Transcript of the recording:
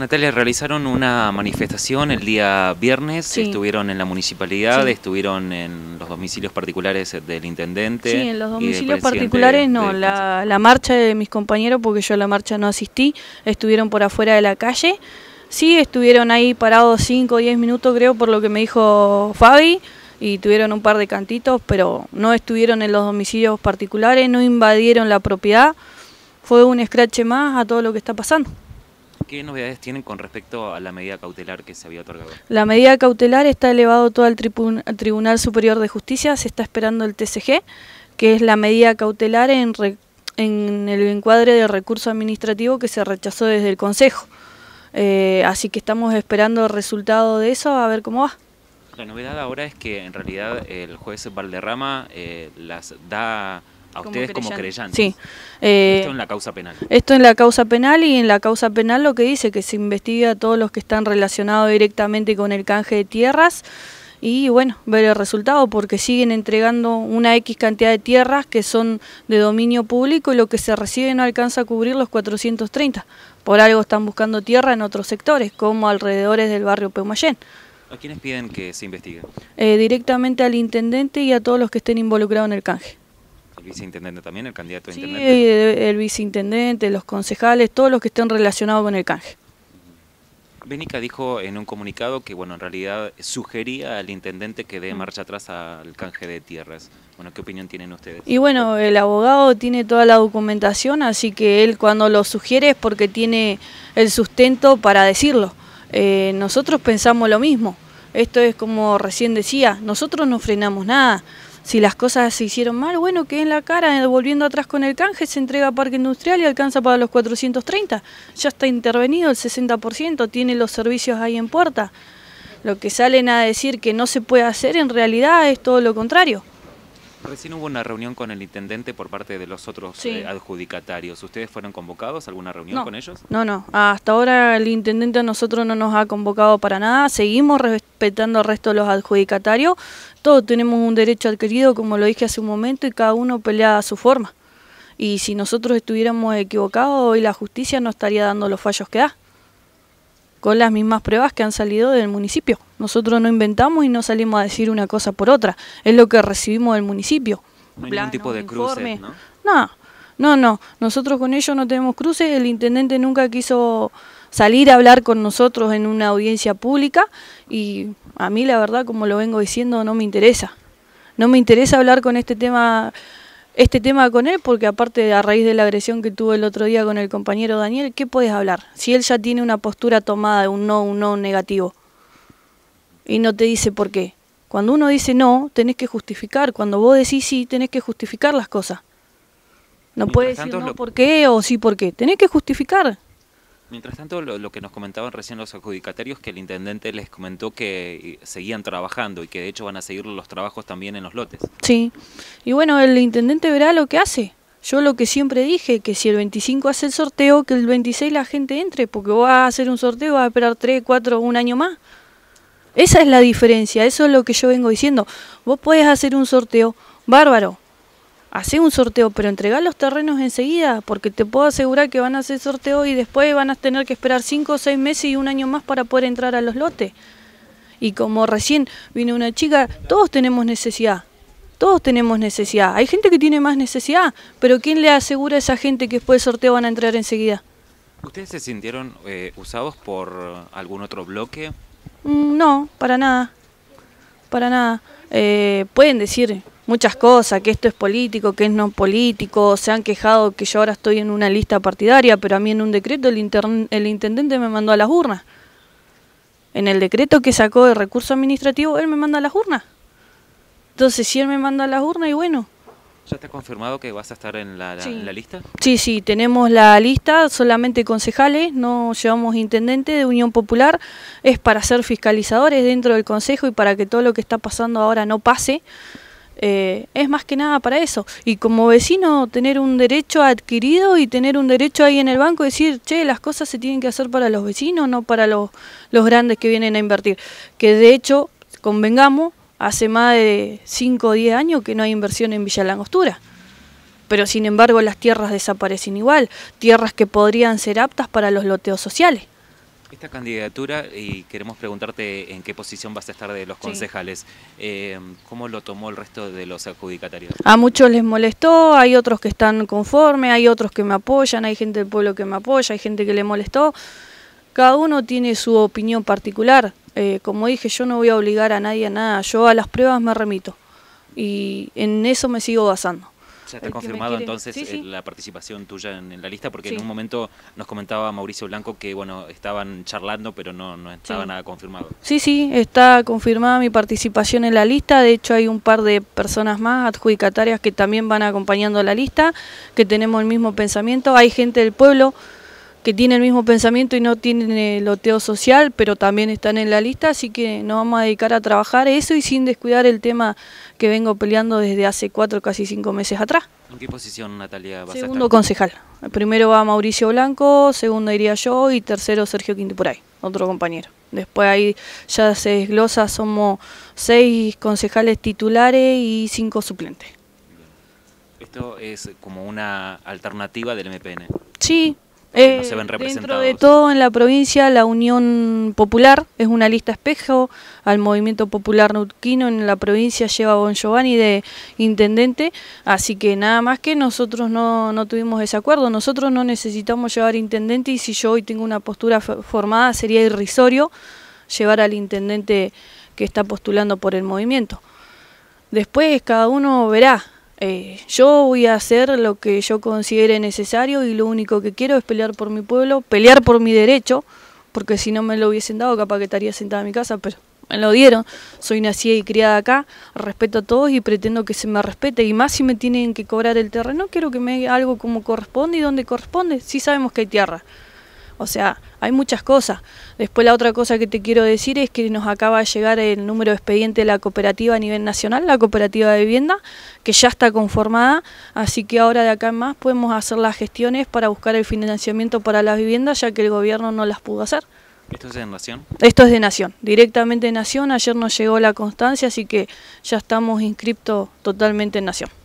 Natalia, realizaron una manifestación el día viernes, estuvieron en la municipalidad, estuvieron en los domicilios particulares del intendente. Sí, en los eh, domicilios particulares no, la, la marcha de mis compañeros, porque yo a la marcha no asistí, estuvieron por afuera de la calle. Sí, estuvieron ahí parados 5 o 10 minutos, creo, por lo que me dijo Fabi, y tuvieron un par de cantitos, pero no estuvieron en los domicilios particulares, no invadieron la propiedad. Fue un escrache más a todo lo que está pasando. ¿qué novedades tienen con respecto a la medida cautelar que se había otorgado? La medida cautelar está elevado todo al Tribunal Superior de Justicia, se está esperando el TCG, que es la medida cautelar en, el encuadre de recurso administrativo que se rechazó desde el Consejo. Eh, así que estamos esperando el resultado de eso, a ver cómo va. La novedad ahora es que en realidad el juez Valderrama eh, las da a ustedes como creyentes. Sí. Eh, esto en la causa penal. Esto en la causa penal y en la causa penal lo que dice que se investigue a todos los que están relacionados directamente con el canje de tierras y bueno, ver el resultado porque siguen entregando una X cantidad de tierras que son de dominio público y lo que se recibe no alcanza a cubrir los 430. Por algo están buscando tierra en otros sectores, como alrededores del barrio Peumayén. ¿A quiénes piden que se investigue? Eh, directamente al intendente y a todos los que estén involucrados en el canje el viceintendente también, el candidato a sí, el viceintendente, los concejales, todos los que estén relacionados con el canje. Benica dijo en un comunicado que, bueno, en realidad sugería al intendente que dé mm. marcha atrás al canje de tierras. Bueno, ¿qué opinión tienen ustedes? Y bueno, el abogado tiene toda la documentación, así que él cuando lo sugiere es porque tiene el sustento para decirlo. Eh, nosotros pensamos lo mismo. Esto es como recién decía, nosotros no frenamos nada. Si las cosas se hicieron mal, bueno, que en la cara, eh, volviendo atrás con el canje, se entrega Parque Industrial y alcanza para los 430. Ya está intervenido el 60%, tiene los servicios ahí en puerta. Lo que salen a decir que no se puede hacer, en realidad es todo lo contrario. Recién hubo una reunión con el intendente por parte de los otros eh, adjudicatarios. ¿Ustedes fueron convocados a alguna reunión con ellos? No, no. Hasta ahora el intendente a nosotros no nos ha convocado para nada. Seguimos respetando al resto de los adjudicatarios. Todos tenemos un derecho adquirido, como lo dije hace un momento, y cada uno pelea a su forma. Y si nosotros estuviéramos equivocados, hoy la justicia no estaría dando los fallos que da con las mismas pruebas que han salido del municipio. Nosotros no inventamos y no salimos a decir una cosa por otra, es lo que recibimos del municipio. No hay tipo de cruce, ¿no? No, no, no. Nosotros con ellos no tenemos cruces, el intendente nunca quiso salir a hablar con nosotros en una audiencia pública y a mí la verdad, como lo vengo diciendo, no me interesa. No me interesa hablar con este tema este tema con él, porque aparte a raíz de la agresión que tuvo el otro día con el compañero Daniel, ¿qué puedes hablar? Si él ya tiene una postura tomada de un no, un no negativo, y no te dice por qué. Cuando uno dice no, tenés que justificar. Cuando vos decís sí, tenés que justificar las cosas. No puedes decir no por qué o sí por qué. Tenés que justificar. Mientras tanto, lo, que nos comentaban recién los adjudicatarios, que el intendente les comentó que eh, seguían trabajando y que de hecho van a seguir los trabajos también en los lotes. Sí, y bueno, el intendente verá lo que hace. Yo lo que siempre dije, que si el 25 hace el sorteo, que el 26 la gente entre, porque va a hacer un sorteo, va a esperar 3, 4, un año más. Esa es la diferencia, eso es lo que yo vengo diciendo. Vos podés hacer un sorteo bárbaro, Hacer un sorteo, pero entregar los terrenos enseguida, porque te puedo asegurar que van a hacer sorteo y después van a tener que esperar cinco o seis meses y un año más para poder entrar a los lotes. Y como recién vino una chica, todos tenemos necesidad. Todos tenemos necesidad. Hay gente que tiene más necesidad, pero ¿quién le asegura a esa gente que después del sorteo van a entrar enseguida? ¿Ustedes se sintieron eh, usados por algún otro bloque? Mm, no, para nada para nada. Eh, pueden decir muchas cosas, que esto es político, que es no político, se han quejado que yo ahora estoy en una lista partidaria, pero a mí en un decreto el, el intendente me mandó a las urnas. En el decreto que sacó el recurso administrativo, él me manda a las urnas. Entonces, si él me manda a las urnas, y bueno, ¿Ya está confirmado que vas a estar en la, lista? Sí, sí, tenemos la lista, solamente concejales, no llevamos intendente de Unión Popular, es para ser fiscalizadores dentro del Consejo y para que todo lo que está pasando ahora no pase. Eh, es más que nada para eso. Y como vecino, tener un derecho adquirido y tener un derecho ahí en el banco, decir, che, las cosas se tienen que hacer para los vecinos, no para los grandes que vienen a invertir. Que de hecho, convengamos, hace más de 5 o 10 años que no hay inversión en Villa Langostura. Pero sin embargo las tierras desaparecen igual, tierras que podrían ser aptas para los loteos sociales. Esta candidatura, y queremos preguntarte en qué posición vas a estar de los concejales, eh, ¿cómo lo tomó el resto de los adjudicatarios? A muchos les molestó, hay otros que están conformes, hay otros que me apoyan, hay gente del pueblo que me apoya, hay gente que le molestó. Cada uno tiene su opinión particular. Eh, como dije, yo no voy a obligar a nadie a nada. Yo a las pruebas me remito y en eso me sigo basando. está confirmado entonces eh, la participación tuya en, la lista, porque en un momento nos comentaba Mauricio Blanco que bueno estaban charlando, pero no, no estaba nada confirmado. Sí, sí, está confirmada mi participación en la lista. De hecho, hay un par de personas más adjudicatarias que también van acompañando la lista, que tenemos el mismo pensamiento. Hay gente del pueblo que tienen el mismo pensamiento y no tienen el loteo social, pero también están en la lista, así que nos vamos a dedicar a trabajar eso y sin descuidar el tema que vengo peleando desde hace cuatro, casi cinco meses atrás. ¿En qué posición, Natalia? segundo a estar? concejal. Primero va Mauricio Blanco, segundo iría yo y tercero Sergio por ahí. otro compañero. Después ahí ya se desglosa, somos seis concejales titulares y cinco suplentes. Esto es como una alternativa del MPN. Sí, eh, dentro de todo, en la provincia, la Unión Popular es una lista espejo al Movimiento Popular nutquino En la provincia lleva a Bon Giovanni de intendente, así que nada más que nosotros no, no tuvimos ese acuerdo. Nosotros no necesitamos llevar intendente y si yo hoy tengo una postura formada sería irrisorio llevar al intendente que está postulando por el movimiento. Después cada uno verá, eh, yo voy a hacer lo que yo considere necesario y lo único que quiero es pelear por mi pueblo, pelear por mi derecho, porque si no me lo hubiesen dado, capaz que estaría sentada en mi casa, pero me lo dieron. Soy nacida y criada acá, respeto a todos y pretendo que se me respete. Y más si me tienen que cobrar el terreno, quiero que me algo como corresponde y donde corresponde. Sí sabemos que hay tierra. O sea, hay muchas cosas. Después la otra cosa que te quiero decir es que nos acaba de llegar el número de expediente de la cooperativa a nivel nacional, la cooperativa de vivienda, que ya está conformada, así que ahora de acá en más podemos hacer las gestiones para buscar el financiamiento para las viviendas, ya que el gobierno no las pudo hacer. ¿Esto es de Nación? Esto es de Nación, directamente de Nación. Ayer nos llegó la constancia, así que ya estamos inscriptos totalmente en Nación.